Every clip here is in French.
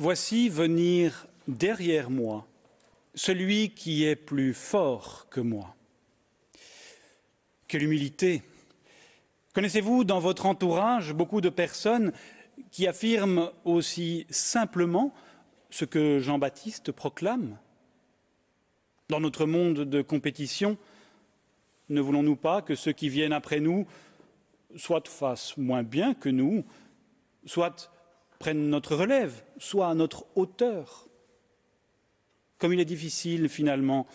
Voici venir derrière moi celui qui est plus fort que moi. Quelle humilité. Connaissez-vous dans votre entourage beaucoup de personnes qui affirment aussi simplement ce que Jean-Baptiste proclame Dans notre monde de compétition, ne voulons-nous pas que ceux qui viennent après nous soit fassent moins bien que nous, soit prennent notre relève, soit à notre hauteur. Comme il est difficile finalement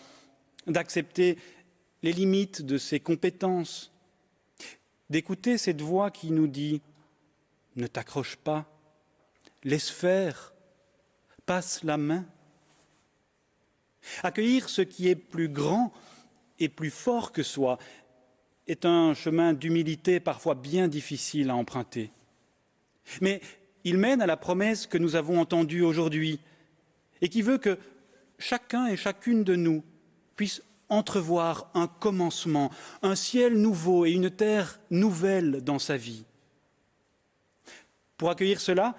d'accepter les limites de ses compétences, d'écouter cette voix qui nous dit ⁇ Ne t'accroche pas, laisse faire, passe la main ⁇ Accueillir ce qui est plus grand et plus fort que soi est un chemin d'humilité parfois bien difficile à emprunter. Mais il mène à la promesse que nous avons entendue aujourd'hui et qui veut que chacun et chacune de nous puisse entrevoir un commencement, un ciel nouveau et une terre nouvelle dans sa vie. Pour accueillir cela,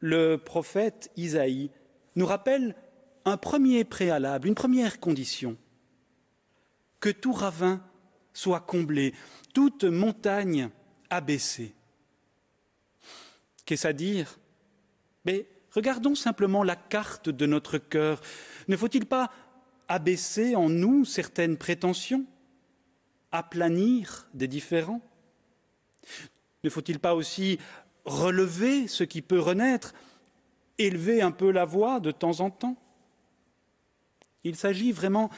le prophète Isaïe nous rappelle un premier préalable, une première condition, que tout ravin soit comblé, toute montagne abaissée. Qu'est-ce à dire Mais regardons simplement la carte de notre cœur. Ne faut-il pas abaisser en nous certaines prétentions Aplanir des différents Ne faut-il pas aussi relever ce qui peut renaître Élever un peu la voix de temps en temps Il s'agit vraiment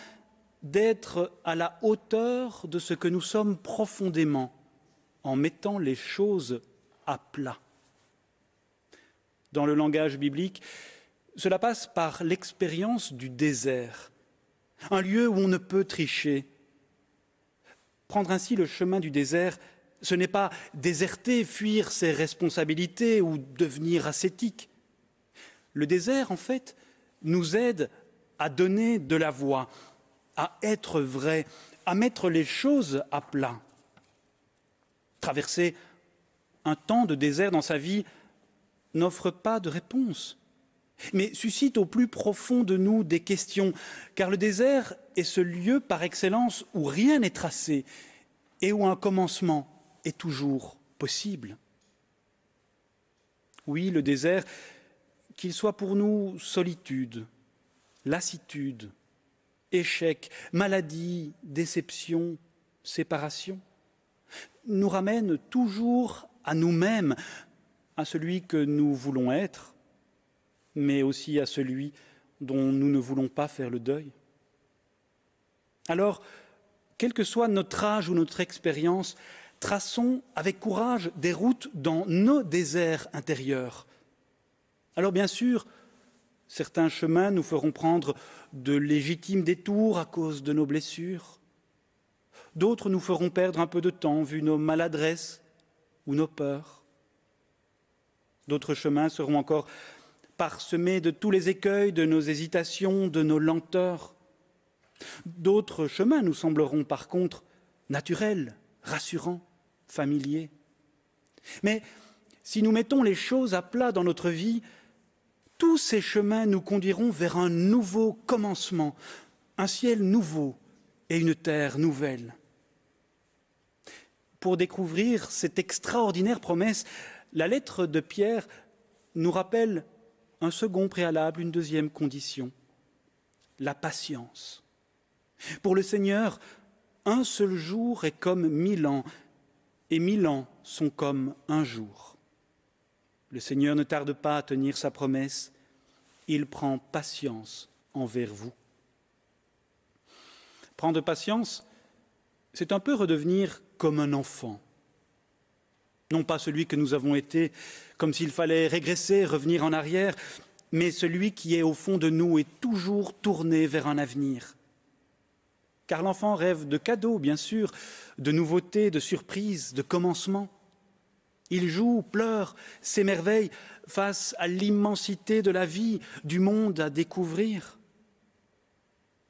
d'être à la hauteur de ce que nous sommes profondément en mettant les choses à plat dans le langage biblique, cela passe par l'expérience du désert, un lieu où on ne peut tricher. Prendre ainsi le chemin du désert, ce n'est pas déserter, fuir ses responsabilités ou devenir ascétique. Le désert, en fait, nous aide à donner de la voix, à être vrai, à mettre les choses à plat. Traverser un temps de désert dans sa vie n'offre pas de réponse, mais suscite au plus profond de nous des questions, car le désert est ce lieu par excellence où rien n'est tracé et où un commencement est toujours possible. Oui, le désert, qu'il soit pour nous solitude, lassitude, échec, maladie, déception, séparation, nous ramène toujours à nous-mêmes, à celui que nous voulons être, mais aussi à celui dont nous ne voulons pas faire le deuil. Alors, quel que soit notre âge ou notre expérience, traçons avec courage des routes dans nos déserts intérieurs. Alors bien sûr, certains chemins nous feront prendre de légitimes détours à cause de nos blessures. D'autres nous feront perdre un peu de temps vu nos maladresses ou nos peurs. D'autres chemins seront encore parsemés de tous les écueils, de nos hésitations, de nos lenteurs. D'autres chemins nous sembleront par contre naturels, rassurants, familiers. Mais si nous mettons les choses à plat dans notre vie, tous ces chemins nous conduiront vers un nouveau commencement, un ciel nouveau et une terre nouvelle. Pour découvrir cette extraordinaire promesse, la lettre de Pierre nous rappelle un second préalable, une deuxième condition, la patience. Pour le Seigneur, un seul jour est comme mille ans, et mille ans sont comme un jour. Le Seigneur ne tarde pas à tenir sa promesse, il prend patience envers vous. Prendre patience, c'est un peu redevenir comme un enfant non pas celui que nous avons été, comme s'il fallait régresser, revenir en arrière, mais celui qui est au fond de nous et toujours tourné vers un avenir. Car l'enfant rêve de cadeaux, bien sûr, de nouveautés, de surprises, de commencements. Il joue, pleure, s'émerveille face à l'immensité de la vie, du monde à découvrir.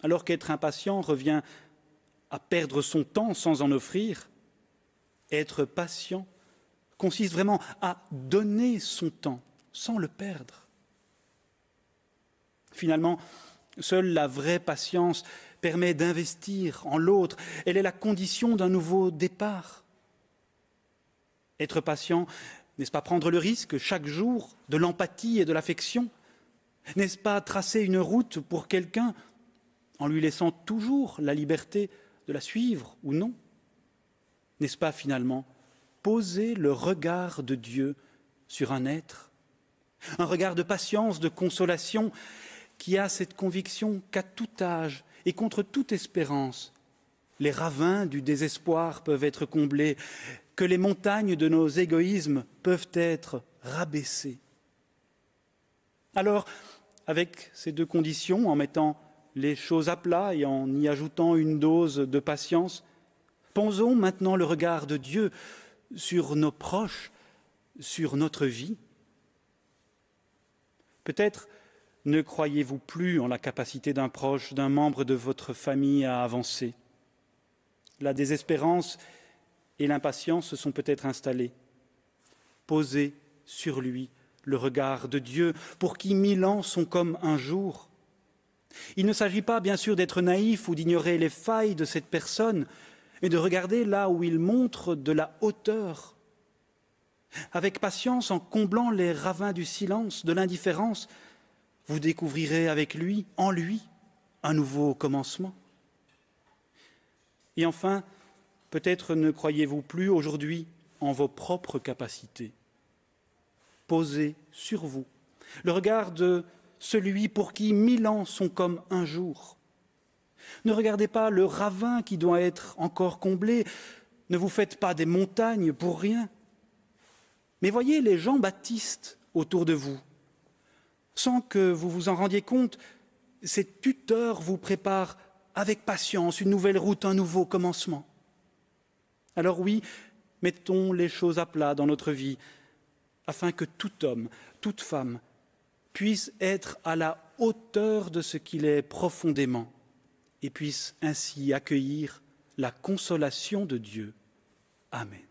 Alors qu'être impatient revient à perdre son temps sans en offrir, être patient consiste vraiment à donner son temps sans le perdre. Finalement, seule la vraie patience permet d'investir en l'autre. Elle est la condition d'un nouveau départ. Être patient, n'est-ce pas prendre le risque chaque jour de l'empathie et de l'affection N'est-ce pas tracer une route pour quelqu'un en lui laissant toujours la liberté de la suivre ou non N'est-ce pas finalement poser le regard de Dieu sur un être, un regard de patience, de consolation, qui a cette conviction qu'à tout âge et contre toute espérance, les ravins du désespoir peuvent être comblés, que les montagnes de nos égoïsmes peuvent être rabaissées. Alors, avec ces deux conditions, en mettant les choses à plat et en y ajoutant une dose de patience, Pensons maintenant le regard de Dieu sur nos proches, sur notre vie Peut-être ne croyez-vous plus en la capacité d'un proche, d'un membre de votre famille à avancer. La désespérance et l'impatience se sont peut-être installées. Posez sur lui le regard de Dieu, pour qui mille ans sont comme un jour. Il ne s'agit pas, bien sûr, d'être naïf ou d'ignorer les failles de cette personne, mais de regarder là où il montre de la hauteur, avec patience, en comblant les ravins du silence, de l'indifférence, vous découvrirez avec lui, en lui, un nouveau commencement. Et enfin, peut-être ne croyez-vous plus aujourd'hui en vos propres capacités. Posez sur vous le regard de celui pour qui mille ans sont comme un jour, ne regardez pas le ravin qui doit être encore comblé. Ne vous faites pas des montagnes pour rien. Mais voyez les gens baptistes autour de vous. Sans que vous vous en rendiez compte, ces tuteurs vous préparent avec patience une nouvelle route, un nouveau commencement. Alors oui, mettons les choses à plat dans notre vie, afin que tout homme, toute femme, puisse être à la hauteur de ce qu'il est profondément et puisse ainsi accueillir la consolation de Dieu. Amen.